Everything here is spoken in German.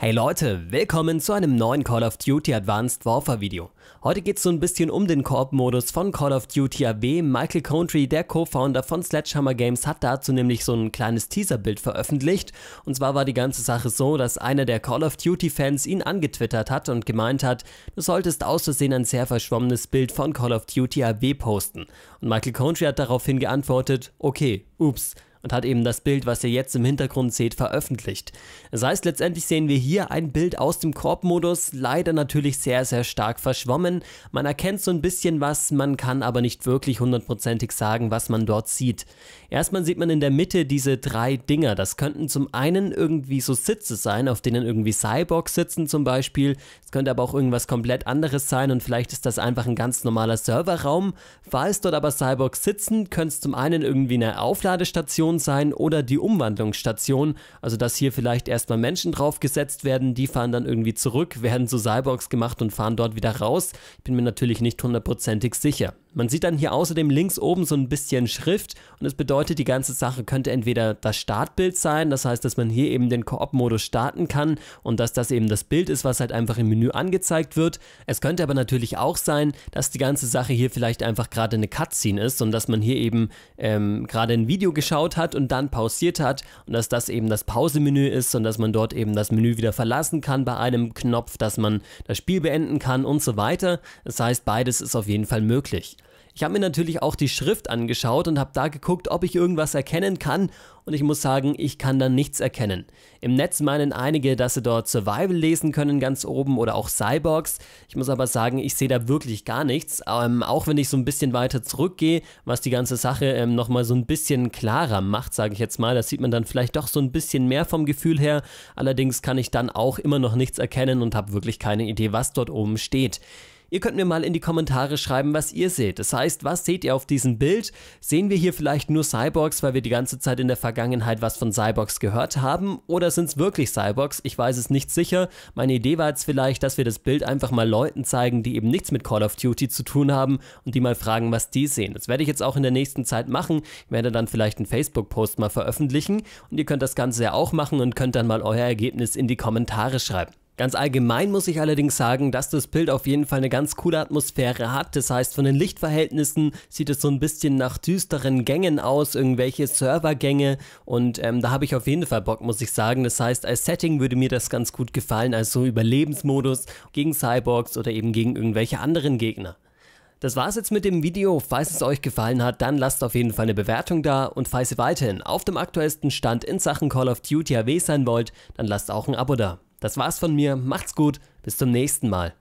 Hey Leute, willkommen zu einem neuen Call of Duty Advanced Warfare Video. Heute geht es so ein bisschen um den Koop-Modus von Call of Duty AW. Michael Country, der Co-Founder von Sledgehammer Games, hat dazu nämlich so ein kleines Teaser-Bild veröffentlicht. Und zwar war die ganze Sache so, dass einer der Call of Duty-Fans ihn angetwittert hat und gemeint hat, du solltest aus Versehen ein sehr verschwommenes Bild von Call of Duty AW posten. Und Michael Country hat daraufhin geantwortet, okay, ups und hat eben das Bild, was ihr jetzt im Hintergrund seht, veröffentlicht. Das heißt, letztendlich sehen wir hier ein Bild aus dem Korbmodus, leider natürlich sehr, sehr stark verschwommen. Man erkennt so ein bisschen was, man kann aber nicht wirklich hundertprozentig sagen, was man dort sieht. Erstmal sieht man in der Mitte diese drei Dinger. Das könnten zum einen irgendwie so Sitze sein, auf denen irgendwie Cyborgs sitzen zum Beispiel. Es könnte aber auch irgendwas komplett anderes sein und vielleicht ist das einfach ein ganz normaler Serverraum. Falls dort aber Cyborgs sitzen, könnte es zum einen irgendwie eine Aufladestation Endstation sein oder die Umwandlungsstation. Also dass hier vielleicht erstmal Menschen draufgesetzt werden, die fahren dann irgendwie zurück, werden zu Cyborgs gemacht und fahren dort wieder raus. Ich bin mir natürlich nicht hundertprozentig sicher. Man sieht dann hier außerdem links oben so ein bisschen Schrift und es bedeutet, die ganze Sache könnte entweder das Startbild sein, das heißt, dass man hier eben den Koop-Modus starten kann und dass das eben das Bild ist, was halt einfach im Menü angezeigt wird. Es könnte aber natürlich auch sein, dass die ganze Sache hier vielleicht einfach gerade eine Cutscene ist und dass man hier eben ähm, gerade ein Video geschaut hat und dann pausiert hat und dass das eben das Pause-Menü ist und dass man dort eben das Menü wieder verlassen kann bei einem Knopf, dass man das Spiel beenden kann und so weiter. Das heißt, beides ist auf jeden Fall möglich. Ich habe mir natürlich auch die Schrift angeschaut und habe da geguckt, ob ich irgendwas erkennen kann und ich muss sagen, ich kann da nichts erkennen. Im Netz meinen einige, dass sie dort Survival lesen können ganz oben oder auch Cyborgs. Ich muss aber sagen, ich sehe da wirklich gar nichts, ähm, auch wenn ich so ein bisschen weiter zurückgehe, was die ganze Sache ähm, nochmal so ein bisschen klarer macht, sage ich jetzt mal. Das sieht man dann vielleicht doch so ein bisschen mehr vom Gefühl her. Allerdings kann ich dann auch immer noch nichts erkennen und habe wirklich keine Idee, was dort oben steht. Ihr könnt mir mal in die Kommentare schreiben, was ihr seht. Das heißt, was seht ihr auf diesem Bild? Sehen wir hier vielleicht nur Cyborgs, weil wir die ganze Zeit in der Vergangenheit was von Cyborgs gehört haben? Oder sind es wirklich Cyborgs? Ich weiß es nicht sicher. Meine Idee war jetzt vielleicht, dass wir das Bild einfach mal Leuten zeigen, die eben nichts mit Call of Duty zu tun haben und die mal fragen, was die sehen. Das werde ich jetzt auch in der nächsten Zeit machen. Ich werde dann vielleicht einen Facebook-Post mal veröffentlichen und ihr könnt das Ganze ja auch machen und könnt dann mal euer Ergebnis in die Kommentare schreiben. Ganz allgemein muss ich allerdings sagen, dass das Bild auf jeden Fall eine ganz coole Atmosphäre hat. Das heißt, von den Lichtverhältnissen sieht es so ein bisschen nach düsteren Gängen aus, irgendwelche Servergänge. Und ähm, da habe ich auf jeden Fall Bock, muss ich sagen. Das heißt, als Setting würde mir das ganz gut gefallen, als so Überlebensmodus gegen Cyborgs oder eben gegen irgendwelche anderen Gegner. Das war's jetzt mit dem Video. Falls es euch gefallen hat, dann lasst auf jeden Fall eine Bewertung da und falls ihr weiterhin auf dem aktuellsten Stand in Sachen Call of Duty AW sein wollt, dann lasst auch ein Abo da. Das war's von mir. Macht's gut. Bis zum nächsten Mal.